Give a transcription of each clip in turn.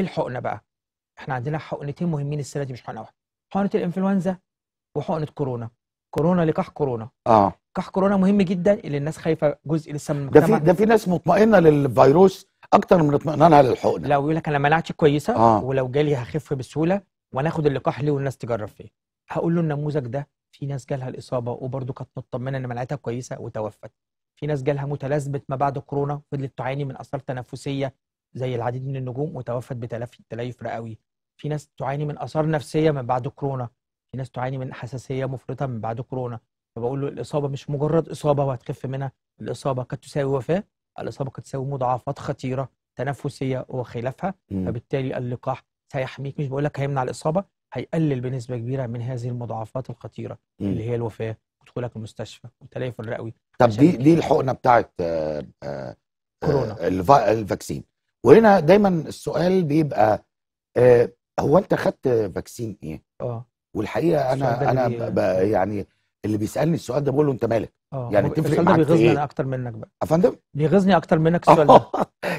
ايه الحقنه بقى احنا عندنا حقنتين مهمين السنه دي مش حقنه واحده حقنه الانفلونزا وحقنه كورونا كورونا لقاح كورونا اه لقاح كورونا مهم جدا اللي الناس خايفه جزء لسه من المجتمع ده في ده في ناس مطمئنه للفيروس اكتر من اطمئنانها للحقنه لو يقول لك انا مناعتي كويسه آه. ولو جالي هخف بسهوله وانا اخد اللقاح ليه والناس تجرب فيه هقول له النموذج ده في ناس جالها الاصابه وبرده كانت مطمنه ان مناعتها كويسه وتوفت في ناس جالها متلازمه ما بعد كورونا فضلت تعاني من اثار تنفسيه زي العديد من النجوم وتوفت بتليف تليف رئوي في ناس تعاني من اثار نفسيه من بعد كورونا في ناس تعاني من حساسيه مفرطه من بعد كورونا فبقول له الاصابه مش مجرد اصابه وهتخف منها الاصابه قد تساوي وفاه الاصابه قد تساوي مضاعفات خطيره تنفسيه وخلافها فبالتالي اللقاح سيحميك مش بقول لك هيمنع الاصابه هيقلل بنسبه كبيره من هذه المضاعفات الخطيره م. اللي هي الوفاه ودخولك المستشفى والتليف الرئوي طب دي دي الحقنه بتاعت آآ آه، آآ آه، كورونا آه، الفاكسين وهنا دايما السؤال بيبقى آه هو انت خدت فاكسين ايه؟ اه والحقيقه انا انا يعني اللي بيسالني السؤال ده بقول له انت مالك؟ أوه. يعني تفرق معاك بيغيظني ايه؟ انا اكتر منك بقى يا فندم بيغيظني اكتر منك السؤال ده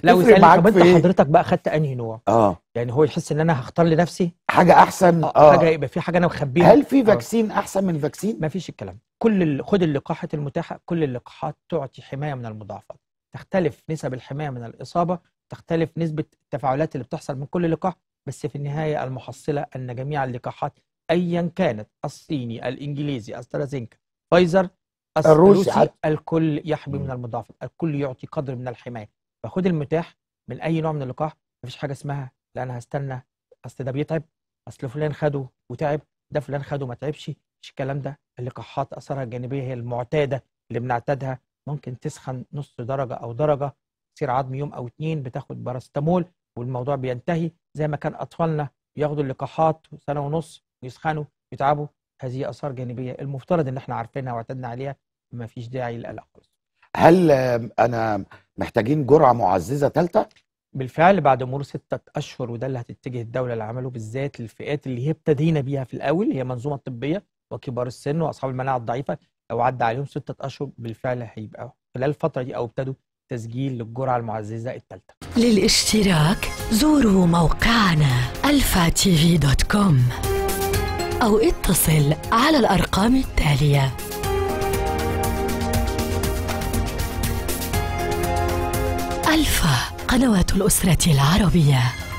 لا ويسالني طب انت إيه؟ حضرتك بقى خدت انهي نوع؟ اه يعني هو يحس ان انا هختار لنفسي حاجه احسن اه, آه. حاجه يبقى في حاجه انا مخبيها هل في فاكسين آه. احسن من فاكسين؟ ما فيش الكلام كل ال... خد اللقاحات المتاحه كل اللقاحات تعطي حمايه من المضاعفات تختلف نسب الحمايه من الاصابه تختلف نسبة التفاعلات اللي بتحصل من كل لقاح بس في النهاية المحصلة أن جميع اللقاحات أيا كانت الصيني الإنجليزي أسترازينكا فايزر الروسي الكل يحمي من المضاعفات الكل يعطي قدر من الحماية فخد المتاح من أي نوع من اللقاح مفيش حاجة اسمها لا أنا هستنى أصل ده بيتعب أصل فلان خده وتعب ده فلان خده ما تعبش مش الكلام ده اللقاحات أثرها الجانبية هي المعتادة اللي بنعتادها ممكن تسخن نص درجة أو درجة تصير عظم يوم او اتنين بتاخد باراستامول والموضوع بينتهي زي ما كان اطفالنا بياخدوا اللقاحات سنه ونص ويسخنوا يتعبوا هذه اثار جانبيه المفترض ان احنا عارفينها واعتدنا عليها ما فيش داعي للقلق خالص هل انا محتاجين جرعه معززه ثالثه بالفعل بعد مرور ستة أشهر وده اللي هتتجه الدولة لعمله بالذات للفئات اللي هي ابتدينا بيها في الأول هي منظومة طبية وكبار السن وأصحاب المناعة الضعيفة لو عدى عليهم ستة أشهر بالفعل هيبقى خلال الفترة دي أو ابتدوا تسجيل للجرعة المعززة الثالثة للاشتراك زوروا موقعنا alphatv.com أو اتصل على الأرقام التالية ألفا قنوات الأسرة العربية